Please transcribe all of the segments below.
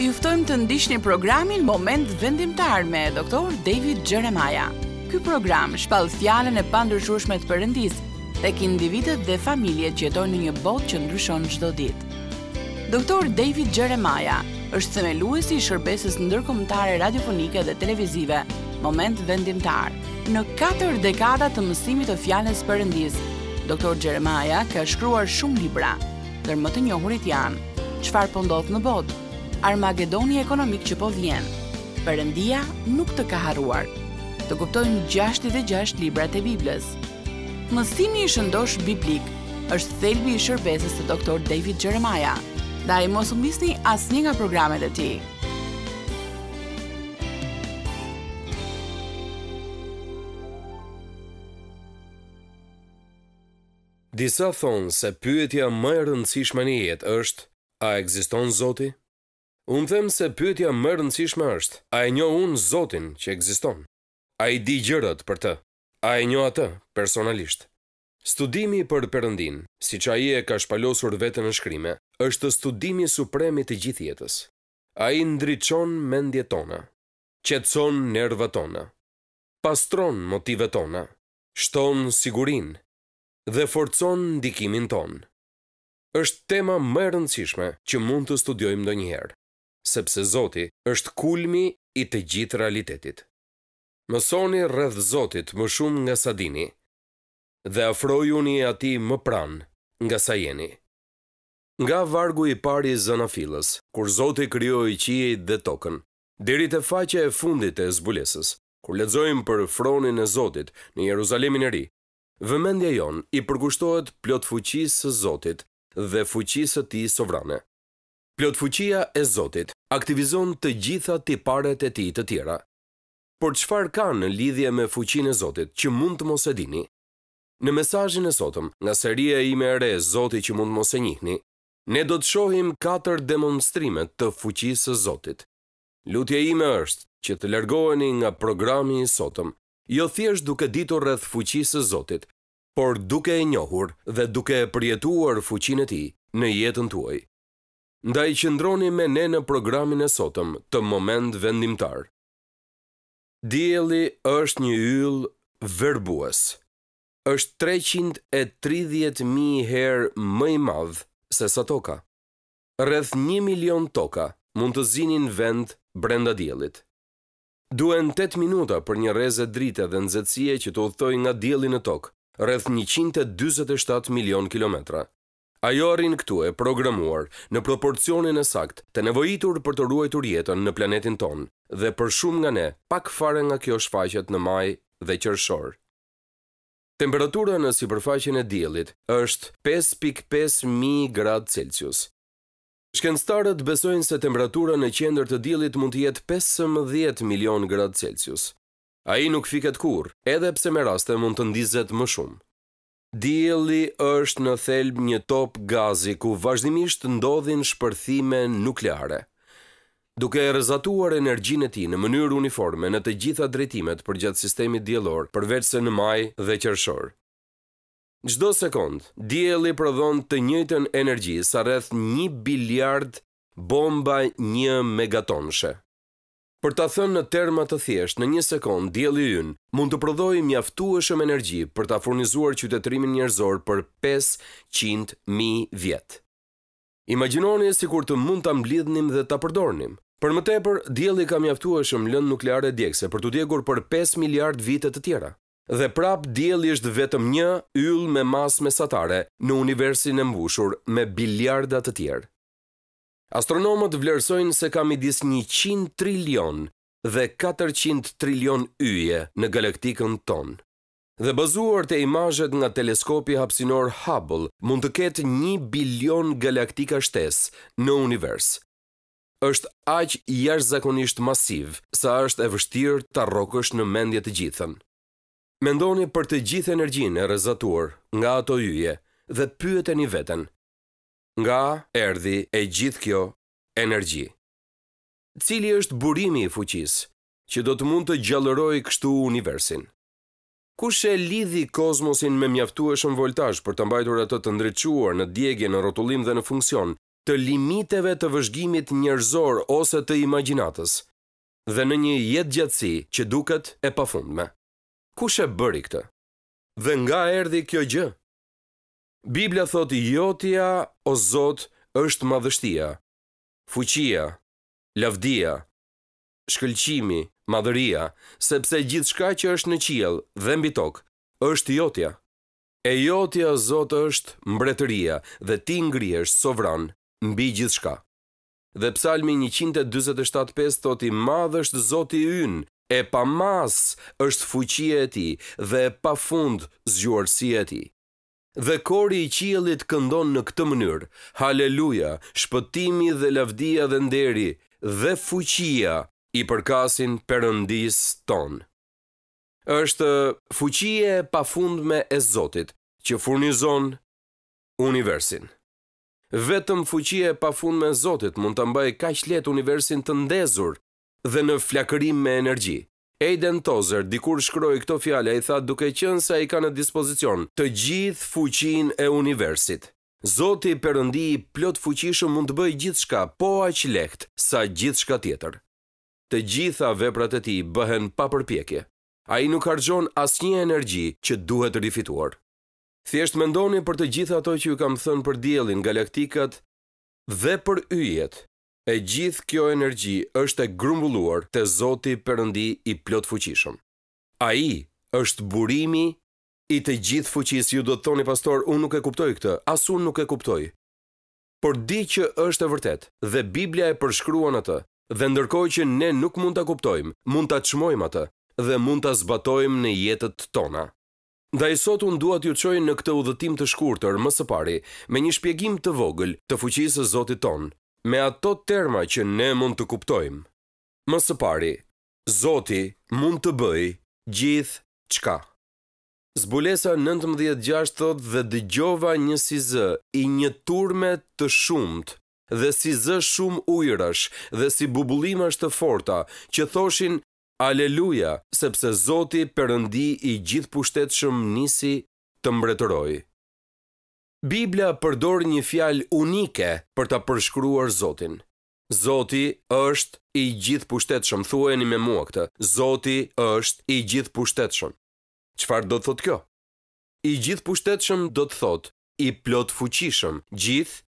juftojmë të një programin Moment Vendimtar me doktor David Gjeremaja. Ky program shpalë fjallën e pandërshushme të përëndis, tek individet dhe familjet që jetojnë në një botë që ndryshon çdo ditë. Doktor David Gjeremaja është themelues i shërbesës ndërkombëtare radiofonike dhe televizive Moment Vendimtar. Në 4 dekada të mësimit të fjalës Perëndis, doktor Gjeremaja ka shkruar shumë libra, ndër më të njohurit janë Çfarë po ndodh në botë? Armagedoni ekonomik që po vjen. Perëndia nuk të ka harruar. Të kuptojmë 66 librat e Biblës. Mësimi i shëndosh biblik është thelbi i shërbesës të doktor David Jeremiah. Da i mos umisni as një nga programet e ti. Disa thonë se pyetja më e rëndësishme në jetë është, a ekziston Zoti? Unë them se pytja më rëndësishme është, a e njo unë zotin që egziston? A i di gjërët për të? A e njo atë personalisht? Studimi për përëndin, si që a i e ka shpalosur vetën në shkrimë, është studimi supremi të gjithjetës. A i ndryqon mendje tona, qetson nervat tona, pastron motive tona, shton sigurin dhe forcon ndikimin tonë. është tema më rëndësishme që mund të studiojmë ndonjëherë. njëherë sepse Zoti është kulmi i të gjithë realitetit. Mësoni rreth Zotit më shumë nga sa dini dhe afrojuni ati më pran nga sa jeni. Nga vargu i pari zënafilës, kur kryo i qijet dhe tokën, diri të faqe e fundit e zbulesës, kur ledzojmë për fronin e Zotit në Jeruzalimin e ri, vëmendje jon i përgushtohet plot fuqisë Zotit dhe fuqisë të ti sovrane. Plot fuqia e Zotit aktivizon të gjitha tiparet e ti të tjera. Por qëfar ka në lidhje me fuqin e Zotit që mund të mos e dini? Në mesajin e sotëm, nga seria i me re Zotit që mund mos e njihni, ne do të shohim 4 demonstrimet të fuqisë e Zotit. Lutje i me është që të lërgoheni nga programi i sotëm, jo thjesht duke ditur rrëth fuqisë e Zotit, por duke e njohur dhe duke e përjetuar fuqin e ti në jetën tuaj. Nda i qëndroni me ne në programin e sotëm të moment vendimtar. Dieli është një yll verbues. është 330.000 herë më i madh se sa toka. Rreth 1 milion toka mund të zinin vend brenda diellit. Duhen 8 minuta për një rrezë drite dhe nxehtësie që të udhtojë nga dielli në tokë, rreth 147 milion kilometra. Ajo rrinë këtu e programuar në proporcionin e sakt të nevojitur për të ruajtur jetën në planetin tonë dhe për shumë nga ne pak fare nga kjo shfaqet në maj dhe qërshor. Temperatura në si përfaqin e djelit është 5.5.000 grad Celsius. Shkenstarët besojnë se temperatura në qender të djelit mund të jetë 15 milion grad Celsius. A i nuk fiket kur, edhe pse me raste mund të ndizet më shumë. Dielli është në thelb një top gazi ku vazhdimisht ndodhin shpërthime nukleare. Duke rrezatuar energjinë e tij në mënyrë uniforme në të gjitha drejtimet përgjatë sistemit diellor, përveçse në maj dhe qershor. Çdo sekond, dielli prodhon të njëjtën energji sa rreth 1 biliard bomba 1 megatonshe. Për ta thënë në termat të thjesht, në një sekund, djeli ynë mund të prodhoj mjaftu e shumë energji për ta furnizuar qytetrimin njerëzor për 500.000 vjetë. Imaginoni e si kur të mund të mblidhnim dhe të përdornim. Për më tepër, djeli ka mjaftu e shumë lën nukleare djekse për të djegur për 5 miliard vitet të tjera. Dhe prap, djeli është vetëm një yll me mas mesatare në universin e mbushur me biljarda të tjerë. Astronomët vlerësojnë se ka midis 100 trilion dhe 400 trilion yje në galaktikën tonë. Dhe bazuar te imazhet nga teleskopi hapësinor Hubble, mund të ketë 1 bilion galaktika shtesë në univers. Është aq jashtëzakonisht masiv sa është e vështirë ta rokësh në mendje të gjithën. Mendoni për të gjithë energjinë e nga ato yje dhe pyeteni veten, nga erdhi e gjithë kjo energji. Cili është burimi i fuqisë që do të mund të gjallëroj kështu universin? Kush e lidhi kozmosin me mjaftueshëm voltazh për të mbajtur atë të ndriçuar në diegje, në rrotullim dhe në funksion, të limiteve të vëzhgimit njerëzor ose të imagjinatës? Dhe në një jetë gjatësi që duket e pafundme. Kush e bëri këtë? Dhe nga erdhi kjo gjë? Biblia thot jotia o zot është madhështia, fuqia, lavdia, shkëlqimi, madhëria, sepse gjithë shka që është në qiel dhe mbi tokë, është jotja. E jotja o zot është mbretëria dhe ti është sovran mbi gjithë shka. Dhe psalmi 127.5 thot i madhështë zot i ynë, e pa mas është fuqie e ti dhe pa fund zgjuarësie e ti. Dhe kori i qielit këndon në këtë mënyrë. Halleluja, shpëtimi dhe lavdia dhe nderi dhe fuqia i përkasin përëndis ton. Është fuqia e pafundme e Zotit që furnizon universin. Vetëm fuqia e pafundme e Zotit mund ta mbajë kaq lehtë universin të ndezur dhe në flakërim me energji. Aiden Tozer dikur shkroi këto fjalë ai tha duke qenë se ai ka në dispozicion të gjithë fuqinë e universit. Zoti i Perëndi i plot fuqishëm mund të bëjë gjithçka, po aq lehtë sa gjithçka tjetër. Të gjitha veprat e tij bëhen pa përpjekje. Ai nuk harxhon asnjë energji që duhet rifituar. Thjesht mendoni për të gjitha ato që ju kam thënë për diellin, galaktikat dhe për yjet. E gjithë kjo energji është e grumbulluar të Zoti Perëndi i plot fuqishëm. Ai është burimi i të gjithë fuqisë. Ju do të thoni pastor, unë nuk e kuptoj këtë, as unë nuk e kuptoj. Por di që është e vërtet dhe Biblia e përshkruan atë. Dhe ndërkohë që ne nuk mund ta kuptojmë, mund ta çmojmë atë dhe mund ta zbatojmë në jetët tona. Da i sot unë duat ju qojnë në këtë udhëtim të shkurëtër më së pari, me një shpjegim të vogël të fuqisë Zotit tonë, me ato terma që ne mund të kuptojmë. Më së pari, Zoti mund të bëj gjithë qka. Zbulesa 19:6 thotë dhe dëgjova një si z i një turme të shumët dhe si z shumë ujërash dhe si bubullimash të forta që thoshin Aleluja, sepse Zoti Perëndi i gjithë pushtetshëm nisi të mbretëroj. Biblia përdor një fjalë unike për ta përshkruar Zotin. Zoti është i gjithë pushtetshëm, thueni me mua këtë. Zoti është i gjithë pushtetshëm. Çfarë do të thotë kjo? I gjithë pushtetshëm do të thotë i plot fuqishëm. Gjithë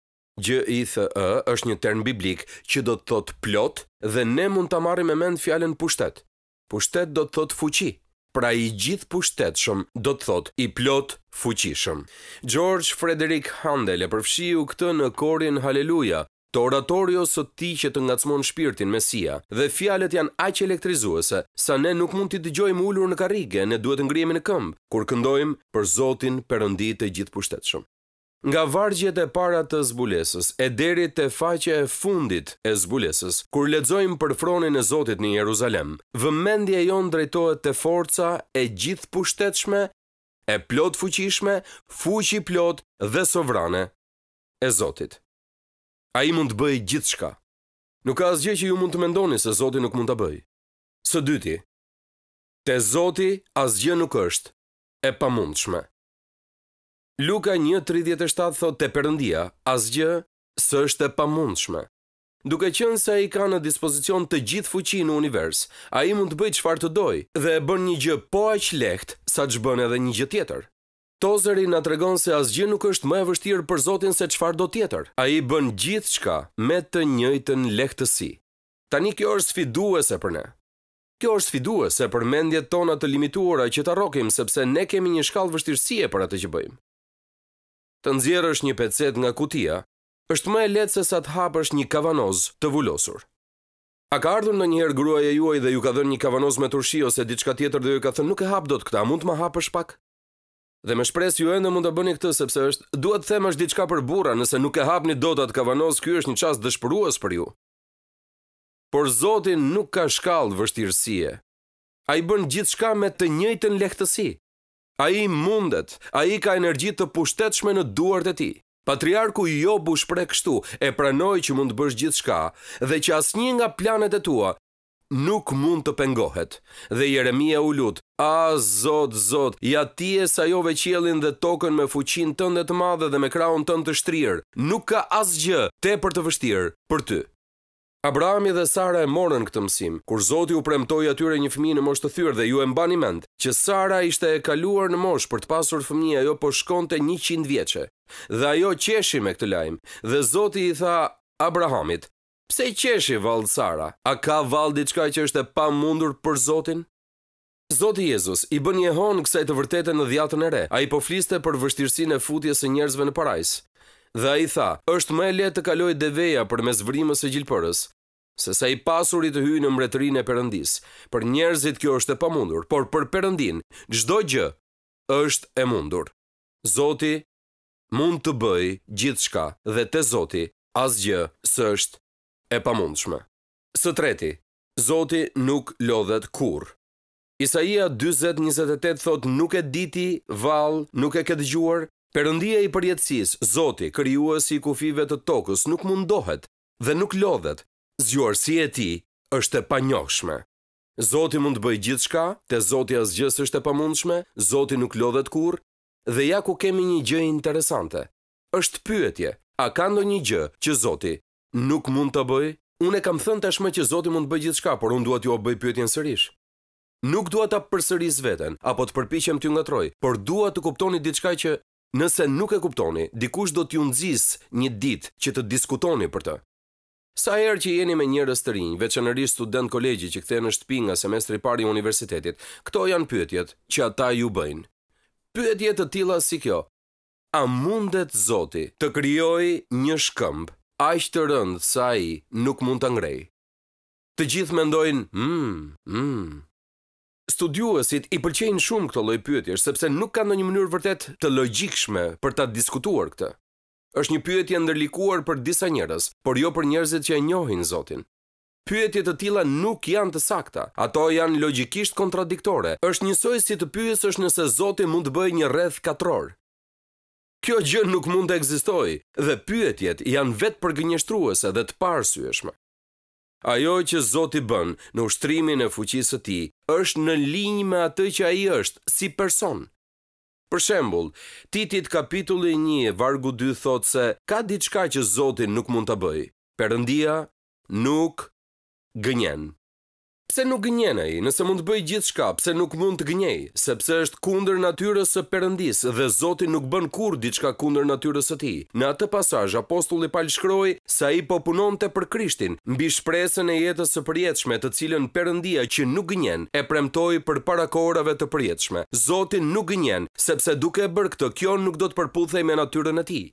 gjë I thë E është një term biblik që do të thotë plot dhe ne mund ta marrim me mend fjalën pushtet. Pushtet do të thot fuqi, pra i gjithë pushtetshëm, do të thot i plot fuqishëm. George Frederick Handel e përfshiu këtë në korin Haleluja, të oratorio së ti që të ngacmon shpirtin Mesia, dhe fjalet janë aq elektrizuese, sa ne nuk mund t'i dëgjojmë ullur në karige, ne duhet ngrijemi në këmbë, kur këndojmë për Zotin përëndit e gjithë pushtetshëm. Nga vargjet e para të zbulesës e deri te faqja e fundit e zbulesës, kur lexojmë për fronin e Zotit në Jeruzalem, vëmendja jon drejtohet te forca e gjithë pushtetshme, e plot fuqishme, fuqi plot dhe sovrane e Zotit. Ai mund të bëj gjithçka. Nuk ka asgjë që ju mund të mendoni se Zoti nuk mund ta bëj. Së dyti, te Zoti asgjë nuk është e pamundshme. Luka 1:37 thot te Perëndia, asgjë s'është e pamundshme. Duke qenë se ai ka në dispozicion të gjithë fuqinë në univers, ai mund të bëjë çfarë të dojë dhe e bën një gjë po aq lehtë sa ç'bën edhe një gjë tjetër. Tozeri na tregon se asgjë nuk është më e vështirë për Zotin se çfarë do tjetër. Ai bën gjithçka me të njëjtën lehtësi. Tani kjo është sfiduese për ne. Kjo është sfiduese për mendjet tona të limituara që ta rrokim sepse ne kemi një shkallë vështirësie për atë që bëjmë të nxjerrësh një pecet nga kutia, është më e lehtë se sa të hapësh një kavanoz të vulosur. A ka ardhur ndonjëherë gruaja juaj dhe ju ka dhënë një kavanoz me turshi ose diçka tjetër dhe ju ka thënë nuk e hap dot këtë, mund të ma hapësh pak? Dhe më shpres ju ende mund ta bëni këtë sepse është dua të them është diçka për burra, nëse nuk e hapni dot atë kavanoz, ky është një çast dëshpërues për ju. Por Zoti nuk ka shkallë vështirësie. Ai bën gjithçka me të njëjtën lehtësi. A i mundet, a i ka energjit të pushtetshme në duart e ti. Patriarku jo bush pre kështu e pranoj që mund të bësh gjithë shka dhe që asë një nga planet e tua nuk mund të pengohet. Dhe Jeremia u lut, a zot, zot, ja ti e sa jo veqelin dhe tokën me fuqin tënde të madhe dhe me kraun tënde të shtrirë, nuk ka asgjë te për të vështirë për ty. Abrahami dhe Sara e morën këtë mësim, kur Zoti u premtoi atyre një fëmijë në moshë të thyrë dhe ju e mbani mend që Sara ishte e kaluar në moshë për të pasur fëmijë, ajo po shkonte 100 vjeçë. Dhe ajo qeshi me këtë lajm, dhe Zoti i tha Abrahamit: "Pse qeshi vallë Sara? A ka vallë diçka që është e pamundur për Zotin?" Zoti Jezus i bën njëhon kësaj të vërtetën në dhjatën e re. Ai po fliste për vështirësinë e futjes së njerëzve në parajsë dhe a i tha, është më le të kaloj deveja për mes vrimës e gjilpërës, se sa i pasurit të hyjë në mretërin e përëndis. Për njerëzit kjo është e pamundur, por për përëndin, gjdo gjë është e mundur. Zoti mund të bëj gjithë shka dhe te Zoti asgjë së është e pamundshme. Së treti, Zoti nuk lodhet kur. Isaia 20.28 thot nuk e diti val, nuk e këtë gjuar, Perëndia i përjetësisë, Zoti, krijuesi i kufive të tokës, nuk mundohet dhe nuk lodhet. Zgjuarësia e tij është e panjohshme. Zoti mund të bëjë gjithçka, te Zoti asgjë s'është e pamundshme, Zoti nuk lodhet kurrë dhe ja ku kemi një gjë interesante. Është pyetje, a ka ndonjë gjë që Zoti nuk mund të bëjë? Unë e kam thënë tashmë që Zoti mund të bëjë gjithçka, por unë dua t'ju bëj pyetjen sërish. Nuk dua ta përsëris veten apo të përpiqem t'ju ngatroj, por dua të kuptoni diçka që Nëse nuk e kuptoni, dikush do t'ju nxis një ditë që të diskutoni për të. Sa herë që jeni me njerëz të rinj, veçanërisht student kolegji që kthehen në shtëpi nga semestri i parë i universitetit, këto janë pyetjet që ata ju bëjnë. Pyetje të tilla si kjo: A mundet Zoti të krijojë një shkëmb aq të rëndë sa ai nuk mund ta ngrejë? Të gjithë mendojnë, "Mm, hm, Studiuesit i pëlqejnë shumë këto lloj pyetjesh sepse nuk kanë ndonjë mënyrë vërtet të logjikshme për ta diskutuar këtë. Është një pyetje ndërlikuar për disa njerëz, por jo për njerëzit që e njohin Zotin. Pyetjet të tilla nuk janë të sakta, ato janë logjikisht kontradiktore. Është njësoj si të pyesësh nëse Zoti mund të bëjë një rreth katror. Kjo gjë nuk mund të ekzistojë dhe pyetjet janë vetë gënjeshtruese dhe të parësyeshme. Ajo që Zoti bën në ushtrimin e fuqisë së tij është në linjë me atë që ai është si person. Për shembull, Titit kapitulli 1 vargu 2 thotë se ka diçka që Zoti nuk mund ta bëjë. Perëndia nuk gënjen pse nuk ai, nëse mund të bëj gjithë shka, pse nuk mund të gënjej, sepse është kunder natyrës së përëndis dhe Zotin nuk bën kur diçka kunder natyrës së ti. Në atë pasaj, apostulli shkroi sa i popunon të për krishtin, mbi shpresën e jetës së përjetëshme të cilën përëndia që nuk gënjen e premtoi për parakorave të përjetëshme. Zotin nuk gënjen, sepse duke bërë këtë kjo nuk do të përputhej me natyrën e tij.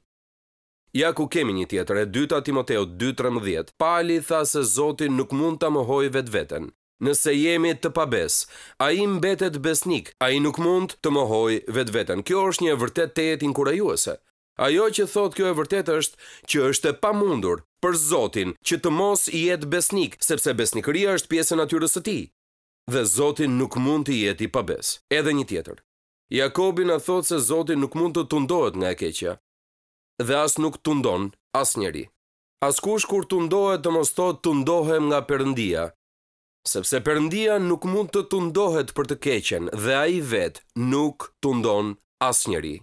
Ja ku kemi një tjetër e 2 Timoteo 2.13, pali tha se Zotin nuk mund të mëhoj vetë vetën. Nëse jemi të pabes, a i mbetet besnik, a i nuk mund të mohoj vetë vetën. Kjo është një vërtet të jetin juese. Ajo që thot kjo e vërtet është që është e pa mundur për Zotin që të mos i jetë besnik, sepse besnikëria është pjesë e natyrës së tij. Dhe Zotin nuk mund të jetë i pabes. Edhe një tjetër. Jakobi na thot se Zoti nuk mund të tundohet nga e keqja. Dhe as nuk tundon asnjëri. Askush kur tundohet të mos thot tundohem nga Perëndia, sepse përndia nuk mund të të ndohet për të keqen dhe a i vetë nuk të ndonë asë njëri.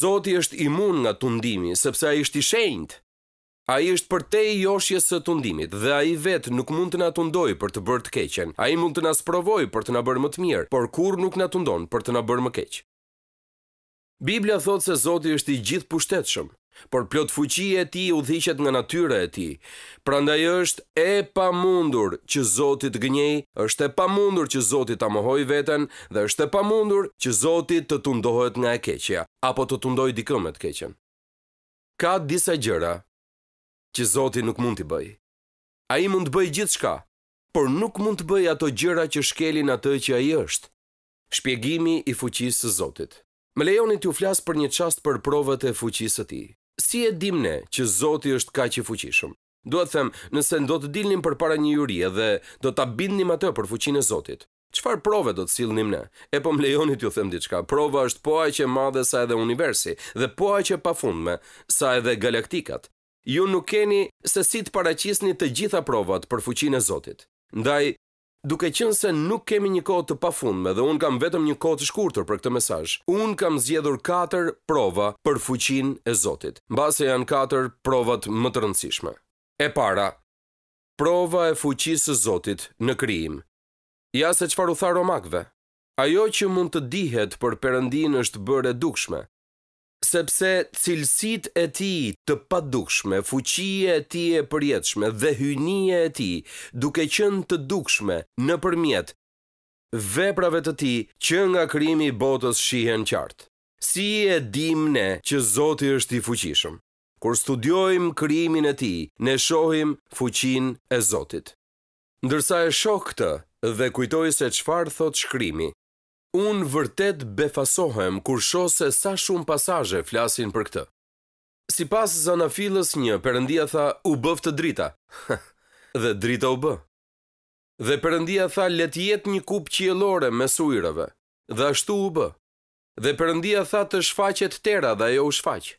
Zoti është imun nga të ndimi, sepse a i është i shenjtë. A i është për te i joshjes së të ndimit dhe a i vetë nuk mund të nga të ndoj për të bërë të keqen. A i mund të nga sprovoj për të nga bërë më të mirë, por kur nuk nga të ndonë për të nga bërë më keqë. Biblia thotë se Zoti është i gjithë pushtetshëm, por plot fuqi e ti u dhishet nga natyre e ti. Pra ndaj është e pa mundur që Zotit gënjej, është e pa mundur që Zotit të mohoj veten, dhe është e pa mundur që Zotit të tundohet nga e keqja, apo të tundoj dikëm e të keqen. Ka disa gjëra që Zotit nuk mund t'i bëj. A i mund të bëj gjithë shka, por nuk mund të bëj ato gjëra që shkelin atë që a i është. Shpjegimi i fuqisë së Zotit. Më lejoni ju flasë për një qast për provët e fuqisë të ti si e dim ne që Zoti është kaq i fuqishëm? Duhet të them, nëse do të dilnim përpara një jurie dhe do ta bindnim atë për fuqinë e Zotit, Çfarë prove do të sillnim ne? E po më lejoni t'ju them diçka. Prova është po aq e madhe sa edhe universi dhe po aq e pafundme sa edhe galaktikat. Ju nuk keni se si të paraqisni të gjitha provat për fuqinë e Zotit. Ndaj Duke qënë se nuk kemi një kohë të pafundme dhe unë kam vetëm një kohë të shkurtër për këtë mesazh. unë kam zjedhur 4 prova për fuqin e Zotit, base janë 4 provat më të rëndësishme. E para, prova e fuqisë e Zotit në kryim. Ja se qëfar u tha romakve, ajo që mund të dihet për përëndin është bërë dukshme, sepse cilësit e ti të padukshme, fuqie e ti e përjetëshme dhe hynie e ti duke qënë të dukshme në përmjet veprave të ti që nga krimi botës shihen qartë. Si e dim ne që Zotë i është i fuqishëm, kur studiojmë krimin e ti, ne shohim fuqin e Zotit. Ndërsa e shokë të dhe kujtoj se qfarë thot shkrimi, Unë vërtet befasohem kur sho se sa shumë pasaje flasin për këtë. Si pas zana filës një, përëndia tha u bëf të drita, dhe drita u bë. Dhe përëndia tha let jetë një kup qielore me suireve, dhe ashtu u bë. Dhe përëndia tha të shfaqet tera dhe jo u shfaq.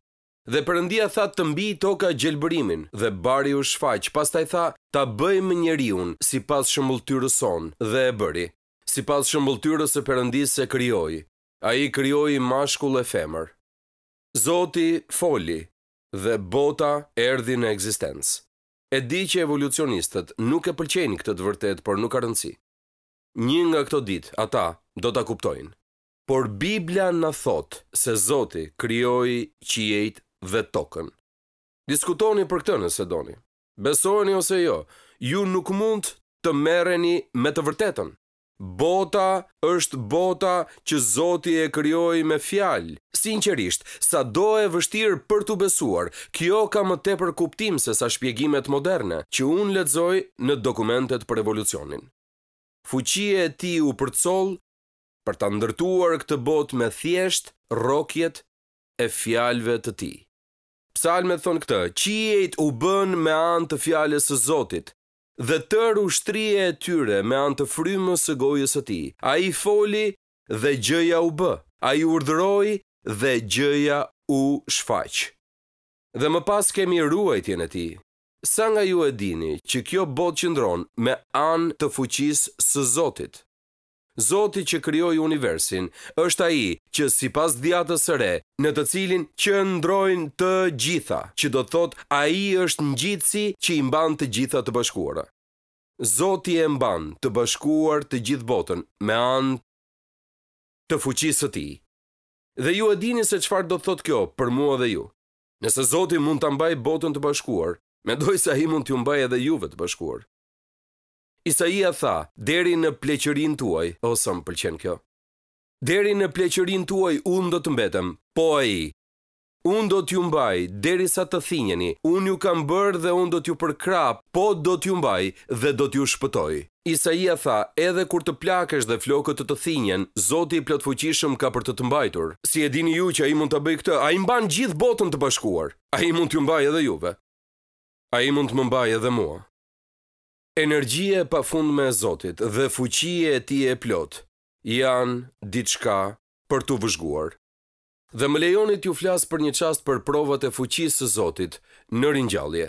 Dhe përëndia tha të mbi toka gjelbërimin dhe bari u shfaq, pas taj tha ta bëjmë njeriun si pas shumull tyruson dhe e bëri si pas shëmbulltyrës e përëndisë se kryoj, a i kryoj mashkull e femër. Zoti foli dhe bota erdi në egzistencë. E di që evolucionistët nuk e pëlqenjë këtë të vërtet, por nuk arëndësi. Një nga këto dit, ata do të kuptojnë. Por Biblia në thotë se Zoti kryoj jetë dhe tokën. Diskutoni për këtë nëse doni. Besojni ose jo, ju nuk mund të mereni me të vërtetën. Bota është bota që Zoti e krijoi me fjalë. Sinqerisht, sado e vështirë për t'u besuar, kjo ka më tepër kuptim se sa shpjegimet moderne që unë lexoj në dokumentet për evolucionin. Fuqia e Tij u përcoll për ta ndërtuar këtë botë me thjesht rrokjet e fjalëve të Tij. Psalmet thon këtë: "Qijet u bën me anë të fjalës së Zotit" dhe tër ushtrije e tyre me anë të frymës së gojës së tij. Ai foli dhe gjëja u bë. Ai urdhëroi dhe gjëja u shfaq. Dhe më pas kemi ruajtjen e tij. Sa nga ju e dini që kjo botë qëndron me anë të fuqisë së Zotit? Zoti që krijoi universin, është ai që sipas dhjatës së re, në të cilin qëndrojnë të gjitha, që do thot, ai është ngjittsi që i mban të gjitha të bashkuara. Zoti e mban të bashkuar të gjithë botën me anë të fuqisë së tij. Dhe ju e dini se çfarë do thotë kjo për mua dhe ju. Nëse Zoti mund ta mbajë botën të bashkuar, mendoj se ai mund t'ju mbajë edhe juve të bashkuar. Isaia tha, deri në pleqërin tuaj, ose më pëlqen kjo. Deri në pleqërin tuaj, unë do të mbetem, po e i. Unë do t'ju mbaj, deri sa të thinjeni, unë ju kam bërë dhe unë do t'ju përkra, po do t'ju mbaj dhe do t'ju shpëtoj. Isaia tha, edhe kur të plakesh dhe flokët të të thinjen, Zoti i plotfuqishëm ka për të të mbajtur. Si e dini ju që a i mund të bëj këtë, a i mban gjithë botën të bashkuar, a i mund t'ju mbaj edhe juve, a i mund të më mbaj edhe mua. Energjia e pafundme e Zotit dhe fuqia e tij e plot janë diçka për tu vëzhguar. Dhe më lejoni t'ju flas për një çast për provat e fuqisë së Zotit në ringjallje.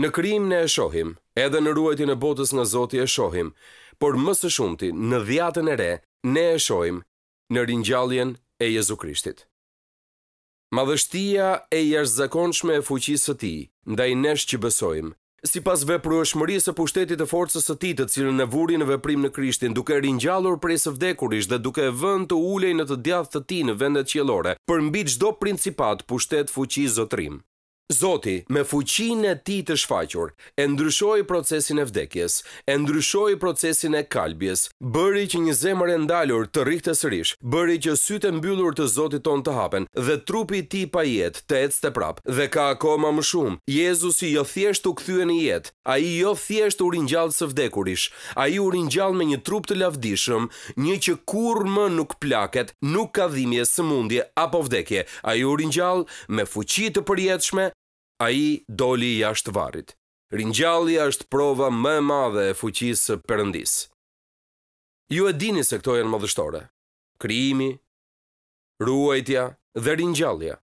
Në krijim ne e shohim, edhe në ruajtjen e botës nga Zoti e shohim, por më së shumti në dhjatën e re ne e shohim në ringjalljen e Jezu Krishtit. Madhështia e jashtëzakonshme e fuqisë së Tij ndaj nesh që besojmë Si pas vepru është mërisë e pushtetit e forcës së titë të cilën e vuri në veprim në krishtin, duke rinjallur prej së vdekurish dhe duke e vënd të ulej në të djath të ti në vendet qjelore, për mbi gjdo principat pushtet fuqi zotrim. Zoti me fuqinë e Tij të shfaqur e ndryshoi procesin e vdekjes, e ndryshoi procesin e kalbjes, bëri që një zemër e ndalur të rrihte sërish, bëri që sytë e mbyllur të Zotit ton të hapen dhe trupi i Tij pa jetë të të prap dhe ka akoma më shumë. Jezusi jo thjesht u kthye në jetë, ai jo thjesht u ringjall së vdekurish, ai u ringjall me një trup të lavdishëm, një që kurrë më nuk plaket, nuk ka dhimbje, sëmundje apo vdekje. Ai u ringjall me fuqi të përjetshme a i doli jashtë varit. Rinjalli është prova më e madhe e fuqisë përëndis. Ju e dini se këto janë madhështore. Kriimi, ruajtja dhe rinjallja.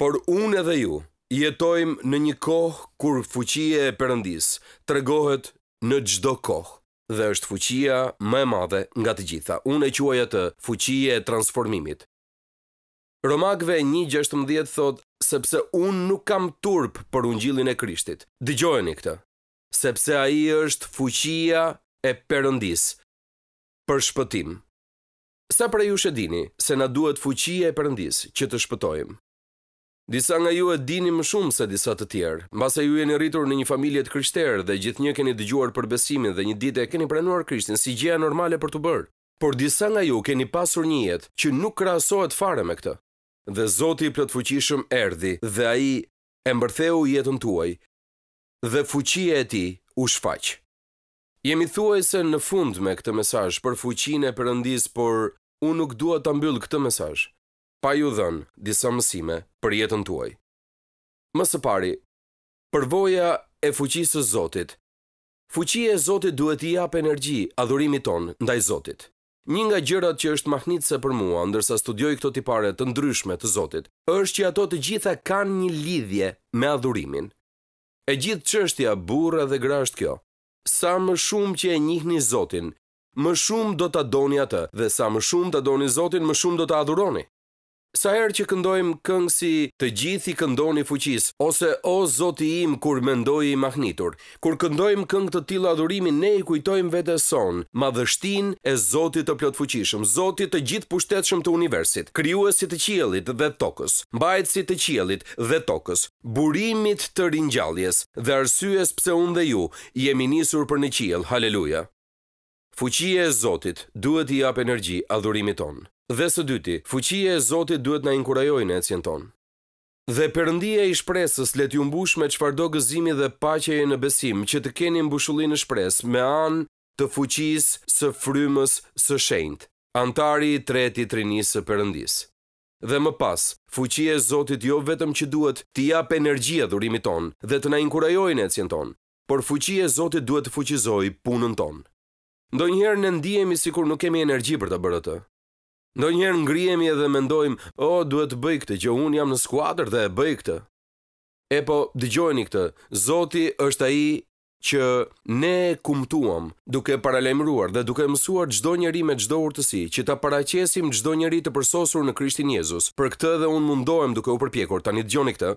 Por unë edhe ju jetojmë në një kohë kur fuqie e përëndis të regohet në gjdo kohë dhe është fuqia më e madhe nga të gjitha. Unë e quaj atë fuqie e transformimit. Romakve 1.16 thot, sepse unë nuk kam turp për ungjillin e Krishtit. Dëgjojeni këtë. Sepse ai është fuqia e përëndis për shpëtim. Sa për ju e dini se na duhet fuqia e përëndis që të shpëtojmë? Disa nga ju e dini më shumë se disa të tjerë, mbase ju jeni rritur në një familje të krishterë dhe gjithnjë keni dëgjuar për besimin dhe një ditë e keni pranuar Krishtin si gjëja normale për të bërë. Por disa nga ju keni pasur një jetë që nuk krahasohet fare me këtë dhe Zoti i plotfuqishëm erdhi dhe ai e mbërtheu jetën tuaj dhe fuqia e tij u shfaq. Jemi thuajse në fund me këtë mesazh për fuqinë e Perëndis, por unë nuk dua ta mbyll këtë mesazh pa ju dhënë disa mësime për jetën tuaj. Më së pari, përvoja e fuqisë së Zotit. Fuqia e Zotit duhet i jap energji adhurimit ton ndaj Zotit. Një nga gjërat që është mahnitëse për mua, ndërsa studioj këto tipare të ndryshme të Zotit, është që ato të gjitha kanë një lidhje me adhurimin. E gjithë që është ja burë dhe grashtë kjo, sa më shumë që e njihni Zotin, më shumë do të adoni atë, dhe sa më shumë të adoni Zotin, më shumë do të adhuroni. Sa herë që këndojmë këngë si të gjithë i këndoni fuqis, ose o Zoti im kur mendoj i mahnitur. Kur këndojmë këngë të tila adhurimi ne i kujtojmë vetes son, madhështinë e Zotit të plot fuqishëm, Zotit të gjithë pushtetshëm të universit, krijuesi të qiellit dhe tokës, mbajtësi të qiellit dhe tokës, burimit të ringjalljes dhe arsyes pse unë dhe ju jemi nisur për në qiell. Haleluja! Fuqia e Zotit duhet i jap energji adhurimit tonë. Dhe së dyti, fuqia e Zotit duhet na inkurajojë në ecjen ton. Dhe Perëndia i shpresës let ju mbush me çfarëdo gëzimi dhe paqeje në besim, që të keni mbushullin e shpresës me anë të fuqisë së frymës së shenjtë. Antari i tretë i Trinisë së Perëndisë. Dhe më pas, fuqia e Zotit jo vetëm që duhet të japë energji dhurimi tonë dhe të na inkurajojë në ecjen ton, por fuqia e Zotit duhet të fuqizojë punën tonë. Ndonjëherë ne ndihemi sikur nuk kemi energji për ta bërë atë. Ndonjëherë ngrihemi edhe mendojmë, "O, oh, duhet të bëj këtë, që un jam në skuadër dhe e bëj këtë." E po, dëgjojeni këtë. Zoti është ai që ne kumtuam duke paralemruar dhe duke mësuar çdo njeri me çdo urtësi që ta paraqesim çdo njeri të përsosur në Krishtin Jezus. Për këtë dhe unë mundohem duke u përpjekur tani dëgjoni këtë,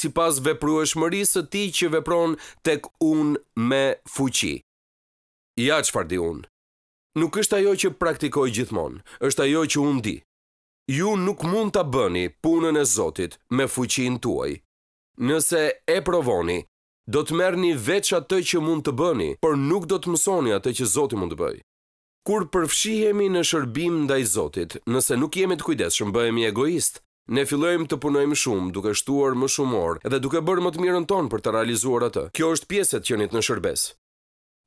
sipas veprueshmërisë së që vepron tek unë me fuqi ja që fardi unë. Nuk është ajo që praktikoj gjithmonë, është ajo që unë di. Ju nuk mund të bëni punën e Zotit me fuqin tuaj. Nëse e provoni, do të një veç atë që mund të bëni, por nuk do të mësoni atë që Zotit mund të bëj. Kur përfshihemi në shërbim ndaj Zotit, nëse nuk jemi të kujdeshëm, bëhemi egoist, ne fillojmë të punojmë shumë duke shtuar më shumë orë dhe duke bërë më të mirën tonë për të realizuar atë. Kjo është pjesët që njëtë në shërbes.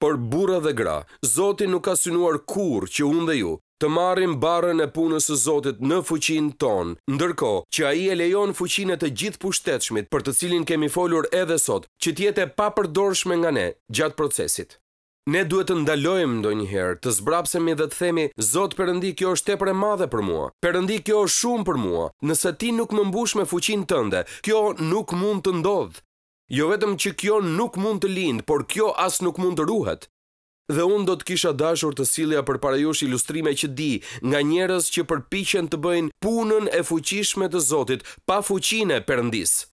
Por burra dhe gra, Zoti nuk ka synuar kur që unë dhe ju të marrim barën e punës së Zotit në fuqin ton, ndërko që a i e lejon fuqinet të gjithë pushtetshmit për të cilin kemi folur edhe sot, që tjetë e pa përdorshme nga ne gjatë procesit. Ne duhet të ndalojmë ndo njëherë, të zbrapsemi dhe të themi, Zot përëndi kjo është tepër e madhe për mua, përëndi kjo është shumë për mua, nëse ti nuk më mbush me fuqin tënde, kjo nuk mund të ndodhë, Jo vetëm që kjo nuk mund të lindë, por kjo as nuk mund të ruhet. Dhe unë do të kisha dashur të silja për parajush ilustrime që di nga njerës që përpichen të bëjnë punën e fuqishme të Zotit pa fuqine përëndisë.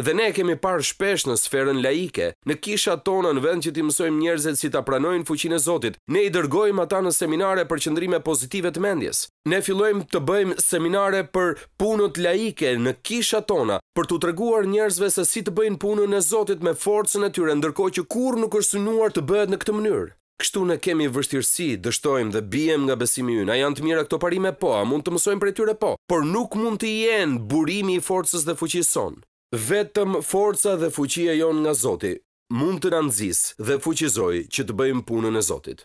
Dhe ne kemi parë shpesh në sferën laike, në kisha tona në vend që ti mësojmë njerëzit si ta pranojnë fuqinë e Zotit, ne i dërgojmë ata në seminare për qëndrime pozitive të mendjes. Ne fillojmë të bëjmë seminare për punët laike në kisha tona, për të treguar njerëzve se si të bëjnë punën e Zotit me forcën e tyre, ndërkohë që kur nuk është synuar të bëhet në këtë mënyrë. Kështu ne kemi vështirësi, dështojmë dhe bijem nga besimi ynë. A janë të mira këto parime? Po, a mund të mësojmë për tyre? Po, por nuk mund të jenë burimi i forcës dhe fuqisë sonë. Vetëm forca dhe fuqia jon nga Zoti mund të nëndzis dhe fuqizoj që të bëjmë punën e Zotit.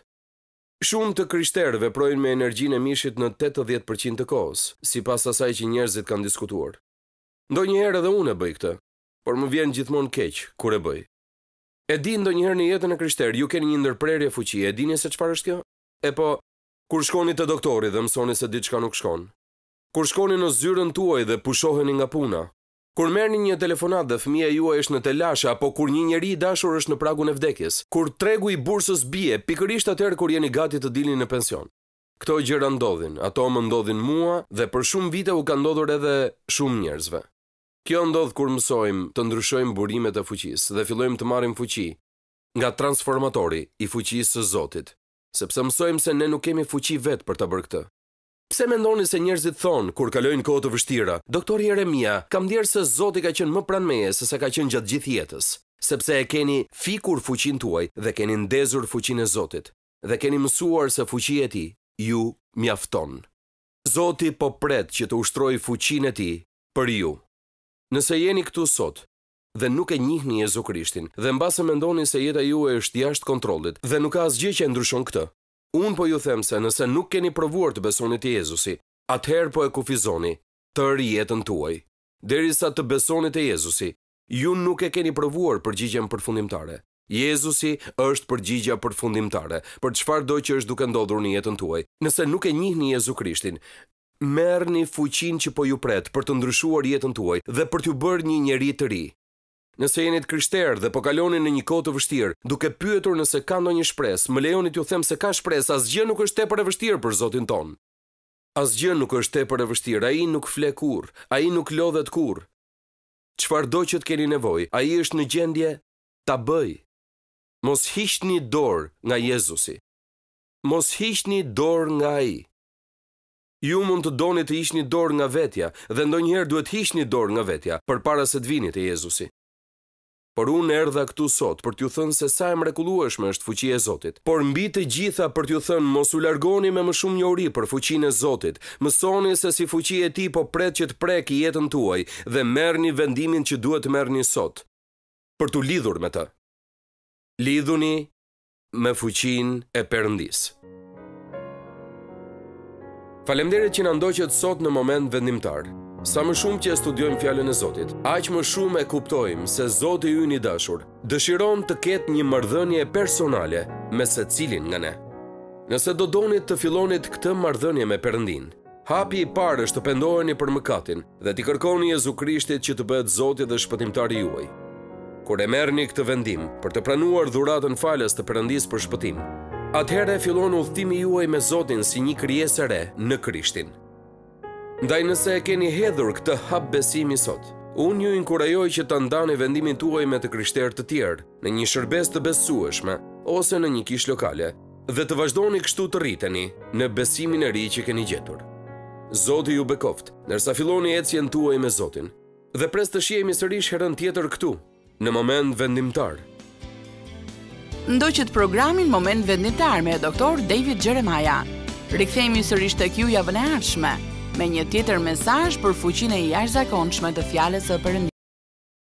Shumë të kryshterve projnë me energjin e mishit në 80% të kohës, si pas asaj që njerëzit kanë diskutuar. Ndo njëherë edhe unë e bëj këtë, por më vjen gjithmonë keqë kur e bëj. E di ndo njëherë në jetën e kryshterë, ju keni një ndërprerje fuqie, e di një se qëpar është kjo? E po, kur shkoni të doktori dhe mësoni se diçka nuk shkon? Kur shkoni në zyrën tuaj dhe pushoheni nga puna, Kur merrni një telefonat dhe fëmia juaj është në telash apo kur një njerëj i dashur është në pragun e vdekjes, kur tregu i bursës bie, pikërisht atëherë kur jeni gati të dilni në pension. Kto gjëra ndodhin, ato më ndodhin mua dhe për shumë vite u ka ndodhur edhe shumë njerëzve. Kjo ndodh kur mësojmë të ndryshojmë burimet e fuqisë dhe fillojmë të marrim fuqi nga transformatori i fuqisë së Zotit, sepse mësojmë se ne nuk kemi fuqi vetë për ta bërë këtë. Pse mendoni se njerëzit thonë, kur kalojnë kohë të vështira, doktor Jeremia, kam djerë se Zoti ka qenë më pranë meje se se ka qenë gjatë gjithë jetës, sepse e keni fikur fuqin tuaj dhe keni ndezur fuqin e Zotit, dhe keni mësuar se fuqi e ti ju mjafton. Zoti po pret që të ushtroj fuqin e ti për ju. Nëse jeni këtu sot, dhe nuk e njihni Jezu Krishtin, dhe mbasë mendoni se jeta ju e është jashtë kontrolit, dhe nuk ka asgjë që e ndryshon këtë, Unë po ju them se nëse nuk keni provuar të besonit e Jezusi, atëherë po e kufizoni të rjetën tuaj. Deri sa të besonit e Jezusi, ju nuk e keni provuar përgjigjen përfundimtare. Jezusi është përgjigja përfundimtare për qëfar doj që është duke ndodhur në jetën tuaj. Nëse nuk e njihni Jezu Krishtin, merrni fuqinë që po ju pret për të ndryshuar jetën tuaj dhe për t'ju bërë një njerëz të ri. Nëse jeni të krishterë dhe po kaloni në një kohë të vështirë, duke pyetur nëse ka ndonjë shpresë, më lejoni t'ju them se ka shpresë, asgjë nuk është tepër e vështirë për Zotin ton. Asgjë nuk është tepër e vështirë, ai nuk fle kurr, ai nuk lodhet kurr. Çfarëdo do që të keni nevojë, ai është në gjendje ta bëj. Mos hiqni dorë nga Jezusi. Mos hiqni dorë nga ai. Ju mund të doni të hiqni dorë nga vetja dhe ndonjëherë duhet hiqni dorë nga vetja përpara se të vini te Jezusi por unë erdha këtu sot për t'ju thënë se sa e mrekullueshme është fuqia e Zotit. Por mbi të gjitha për t'ju thënë mos u largoni me më shumë njohuri për fuqinë e Zotit. Mësoni se si fuqia e Tij po pret që të prek jetën tuaj dhe merrni vendimin që duhet të merrni sot për të lidhur me të. Lidhuni me fuqinë e Perëndis. Faleminderit që na ndoqët sot në moment vendimtar. Sa më shumë që e studiojmë fjallën e Zotit, aqë më shumë e kuptojmë se Zotit ju një dashur, dëshiron të ketë një mardhënje personale me se cilin nga ne. Nëse do donit të filonit këtë mardhënje me përëndin, hapi i parë është të pendojni për mëkatin dhe t'i kërkoni Jezu Krishtit që të bëhet Zotit dhe shpëtimtari juaj. Kur e merni këtë vendim për të pranuar dhuratën falës të përëndis për shpëtim, atëhere filonu uthtimi juaj me Zotin si një kryesare në Krishtin. Ndaj nëse e keni hedhur këtë hap besimi sot, unë ju inkurajoj që të ndani vendimin tuaj me të krishterë të tjerë, në një shërbes të besueshme, ose në një kish lokale, dhe të vazhdoni kështu të rriteni në besimin e ri që keni gjetur. Zoti ju bekoft, nërsa filoni e cjen tuaj me Zotin, dhe pres të shiemi sërish herën tjetër këtu, në moment vendimtar. Ndoqët programin Moment Vendimtar me doktor David Gjeremaja. Rikthejmë i sërish të kjuja javën e arshme me një tjetër mesaj për fuqin e jash zakonçme të fjales e përëndi.